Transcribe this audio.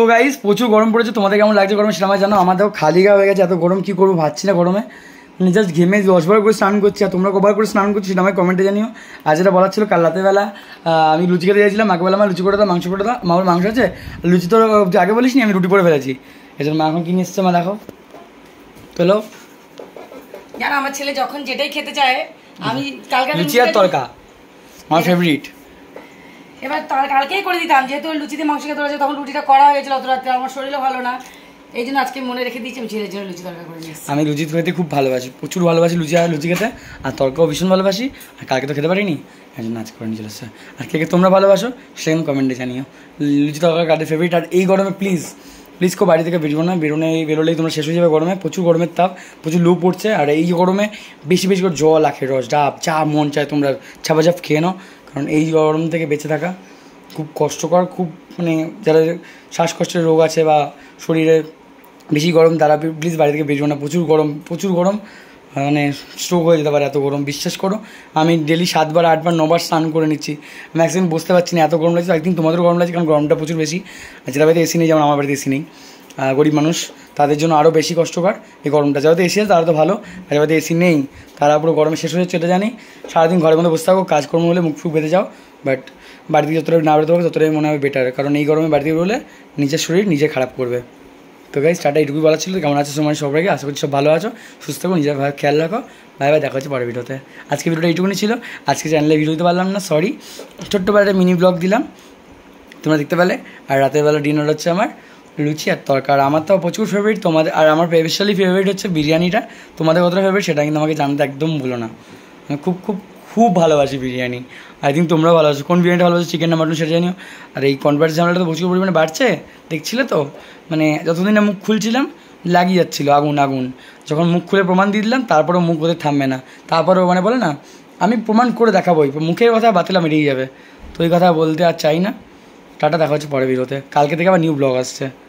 তো গাইস প্রচুর গরম পড়েছে তোমাদের কেমন লাগছে গরম সেটা আমার জানো খালি গা হয়ে গেছে এত গরম কী করবো ভাবছি না গরমে মানে জাস্ট ঘেমে দশবার করে স্নান করছি আর তোমরা কবার করে স্নান করছি সেটা আমাকে কমেন্টে জানিও আর যেটা বলার ছিল কাল রাতেরবেলা আমি লুচি খেতে যাইছিলাম মাকে বললাম লুচি করে দাও মাংস করে দাও মামার মাংস আছে লুচি তো আগে বলিস আমি রুটি করে ফেলেছি এজন্য মা এখন কিনে এসছে মা দেখো চলো আমার ছেলে যখন যেটাই খেতে চায় আমি কালকে লুচি আর তরকা আমার ফেভারিট হ্যাঁ। এবার তার কালকেই করে দিতাম যেহেতু লুচিতে মাংস খেতে হয়েছে তখন রুটিটা করা হয়েছিল অত রাত্রে আমার শরীরও ভালো না এই জন্য আজকে মনে রেখে দিয়েছি আমি ছেলের জন্য লুচি তরকা করে নিয়েছি আমি লুচি খেতে খুব ভালোবাসি প্রচুর ভালোবাসি লুচি আর লুচি খেতে আর তরকাও ভীষণ ভালোবাসি আর কালকে তো খেতে পারিনি এই জন্য আজ করে নিয়ে চলে আর কে কে তোমরা ভালোবাসো সেম কমেন্টে জানিও লুচি তরকা কাদের ফেভারিট আর এই গরমে প্লিজ প্লিজ কেউ বাড়ি থেকে বেরবো না বেরোনে বেরোলেই তোমরা শেষ হয়ে যাবে গরমে প্রচুর গরমের তাপ প্রচুর লু পড়ছে আর এই গরমে বেশি বেশি করে জল আখের রস ডাব চা মন চায় তোমরা ছাপ খেয়ে নাও কারণ এই গরম থেকে বেঁচে থাকা খুব কষ্টকর খুব মানে যারা শ্বাসকষ্টের রোগ আছে বা শরীরে বেশি গরম তারা প্লিজ বাড়ি থেকে বেরো না প্রচুর গরম প্রচুর গরম মানে স্ট্রোক হয়ে যেতে পারে এত গরম বিশ্বাস করো আমি ডেলি সাতবার আটবার নবার স্নান করে নিচ্ছি ম্যাক্সিমাম বুঝতে পারছি না এত গরম লাগছে একদিন তোমাদেরও গরম লাগছে কারণ গরমটা প্রচুর বেশি যেটা বাড়িতে এসি নেই যেমন আমার বাড়িতে এসি নেই গরিব মানুষ তাদের জন্য আরও বেশি কষ্টকর এই গরমটা যাতে এসি আছে তারা তো ভালো আর যাতে এসি নেই তারা পুরো গরমে শেষ হয়ে চলে জানি সারাদিন ঘরের মধ্যে বসে থাকো কাজকর্ম হলে মুখ ফুক বেঁধে যাও বাট বাড়িতে যতটা না বেরোতে পারবে ততটাই মনে হবে বেটার কারণ এই গরমে বাড়িতে বেরোলে নিজের শরীর নিজে খারাপ করবে তো গাই টাটা এটুকুই বলা ছিল কেমন আছো সময় সবাইকে আশা করছি সব ভালো আছো সুস্থ থাকো নিজের খেয়াল রাখো ভাই ভাই দেখা হচ্ছে পরের ভিডিওতে আজকে ভিডিওটা এইটুকুনি ছিল আজকে চ্যানেলে ভিডিও দিতে পারলাম না সরি ছোট্ট বেলা একটা মিনি ব্লগ দিলাম তোমরা দেখতে পেলে আর রাতের বেলা ডিনার হচ্ছে আমার লুচি আর তরকার আমার তো প্রচুর ফেভারিট তোমাদের আর আমার স্পেশালি ফেভারিট হচ্ছে বিরিয়ানিটা তোমাদের কতটা ফেভারিট সেটা কিন্তু আমাকে জানতে একদম ভুলো না আমি খুব খুব খুব ভালোবাসি বিরিয়ানি আই থিঙ্ক তোমরাও ভালোবাসো কোন বিরিয়ানিটা ভালোবাসো চিকেন না মাটন সেটা জানিও আর এই কনভার্স ঝামেলাটা তো প্রচুর পরিমাণে বাড়ছে দেখছিলে তো মানে যতদিন মুখ খুলছিলাম লাগিয়ে যাচ্ছিলো আগুন আগুন যখন মুখ খুলে প্রমাণ দিয়ে দিলাম তারপরেও মুখ ওদের থামবে না তারপরে মানে বলে না আমি প্রমাণ করে দেখাবোই মুখের কথা বাতিলাম মেরিয়ে যাবে তো এই কথা বলতে আর চাই না টাটা দেখা হচ্ছে পরে বিরোতে কালকে থেকে আবার নিউ ব্লগ আসছে